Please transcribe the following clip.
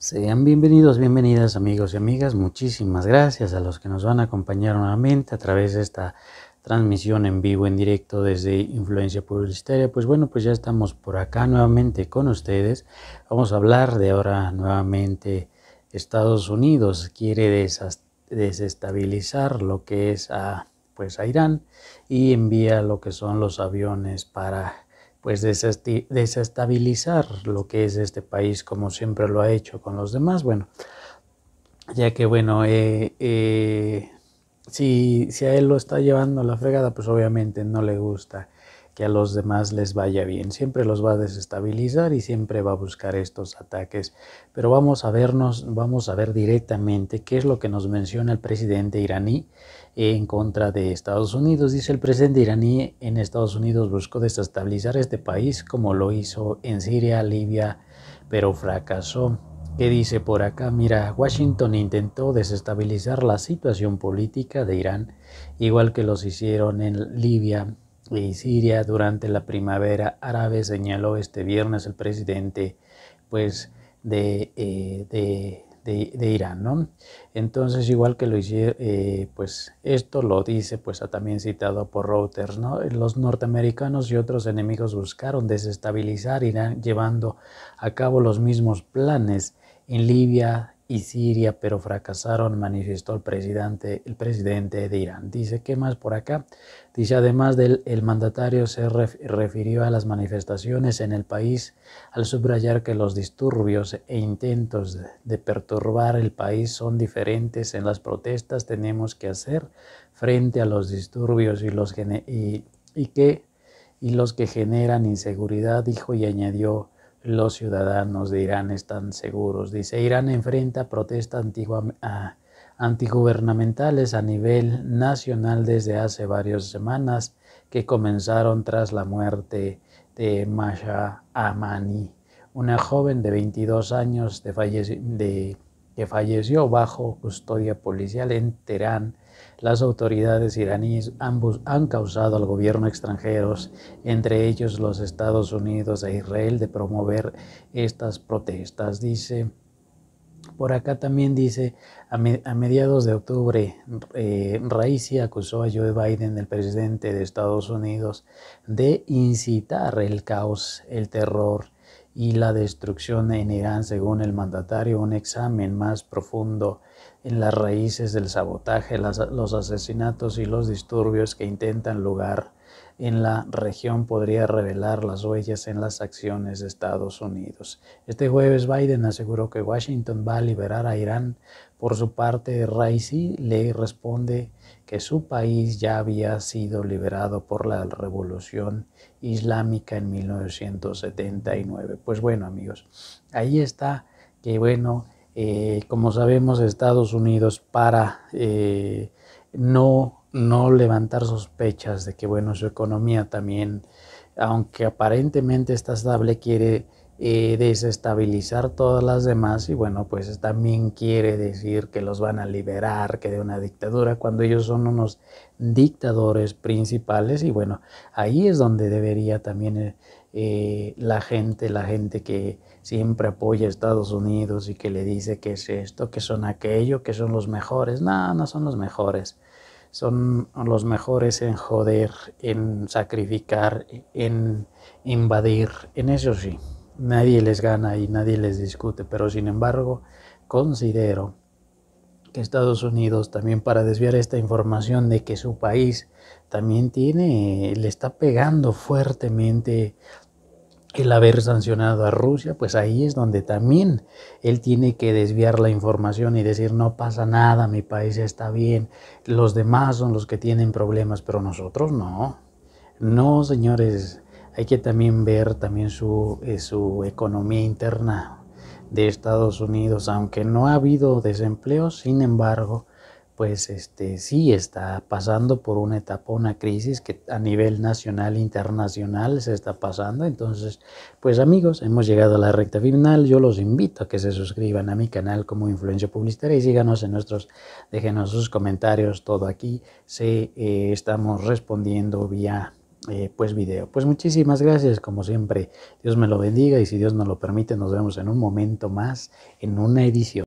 Sean bienvenidos, bienvenidas amigos y amigas. Muchísimas gracias a los que nos van a acompañar nuevamente a través de esta transmisión en vivo, en directo desde Influencia Publicitaria. Pues bueno, pues ya estamos por acá nuevamente con ustedes. Vamos a hablar de ahora nuevamente Estados Unidos quiere desestabilizar lo que es a, pues a Irán y envía lo que son los aviones para pues desestabilizar lo que es este país como siempre lo ha hecho con los demás. Bueno, ya que bueno, eh, eh, si, si a él lo está llevando la fregada, pues obviamente no le gusta que a los demás les vaya bien. Siempre los va a desestabilizar y siempre va a buscar estos ataques. Pero vamos a vernos, vamos a ver directamente qué es lo que nos menciona el presidente iraní en contra de Estados Unidos. Dice el presidente iraní en Estados Unidos buscó desestabilizar este país como lo hizo en Siria, Libia, pero fracasó. ¿Qué dice por acá? Mira, Washington intentó desestabilizar la situación política de Irán, igual que los hicieron en Libia y Siria durante la primavera árabe, señaló este viernes el presidente pues, eh, de, de, Irán. ¿no? Entonces, igual que lo hicieron, eh, pues esto lo dice, pues también citado por Reuters, ¿no? los norteamericanos y otros enemigos buscaron desestabilizar Irán llevando a cabo los mismos planes en Libia, y Siria, pero fracasaron, manifestó el presidente, el presidente de Irán. Dice, ¿qué más por acá? Dice, además del el mandatario se refirió a las manifestaciones en el país al subrayar que los disturbios e intentos de perturbar el país son diferentes. En las protestas tenemos que hacer frente a los disturbios y, los, que, y los que generan inseguridad, dijo y añadió los ciudadanos de Irán están seguros. Dice, Irán enfrenta protestas ah, antigubernamentales a nivel nacional desde hace varias semanas que comenzaron tras la muerte de Masha Amani, una joven de 22 años que falleció bajo custodia policial en Teherán las autoridades iraníes ambos han causado al gobierno extranjeros, entre ellos los Estados Unidos e Israel, de promover estas protestas. Dice, por acá también dice, a, mediados de octubre, eh, Raisi acusó a Joe Biden, el presidente de Estados Unidos, de incitar el caos, el terror, y la destrucción en Irán, según el mandatario, un examen más profundo en las raíces del sabotaje, los asesinatos y los disturbios que intentan lugar en la región podría revelar las huellas en las acciones de Estados Unidos. Este jueves Biden aseguró que Washington va a liberar a Irán. Por su parte, Raisi le responde que su país ya había sido liberado por la revolución islámica en 1979. Pues bueno, amigos, ahí está que bueno, eh, como sabemos, Estados Unidos para eh, no no levantar sospechas de que, bueno, su economía también, aunque aparentemente está estable, quiere eh, desestabilizar todas las demás y, bueno, pues también quiere decir que los van a liberar, que de una dictadura, cuando ellos son unos dictadores principales y, bueno, ahí es donde debería también eh, eh, la gente, la gente que siempre apoya a Estados Unidos y que le dice que es esto, que son aquello, que son los mejores. No, no son los mejores son los mejores en joder, en sacrificar, en invadir. En eso sí, nadie les gana y nadie les discute, pero sin embargo considero que Estados Unidos también para desviar esta información de que su país también tiene, le está pegando fuertemente el haber sancionado a Rusia, pues ahí es donde también él tiene que desviar la información y decir, no pasa nada, mi país está bien, los demás son los que tienen problemas, pero nosotros no. No, señores, hay que también ver también su, eh, su economía interna de Estados Unidos, aunque no ha habido desempleo, sin embargo, pues este, sí está pasando por una etapa, una crisis que a nivel nacional e internacional se está pasando. Entonces, pues amigos, hemos llegado a la recta final. Yo los invito a que se suscriban a mi canal como Influencia Publicitaria y síganos en nuestros, déjenos sus comentarios, todo aquí. Se, eh, estamos respondiendo vía eh, pues video. Pues muchísimas gracias, como siempre. Dios me lo bendiga y si Dios nos lo permite, nos vemos en un momento más en una edición.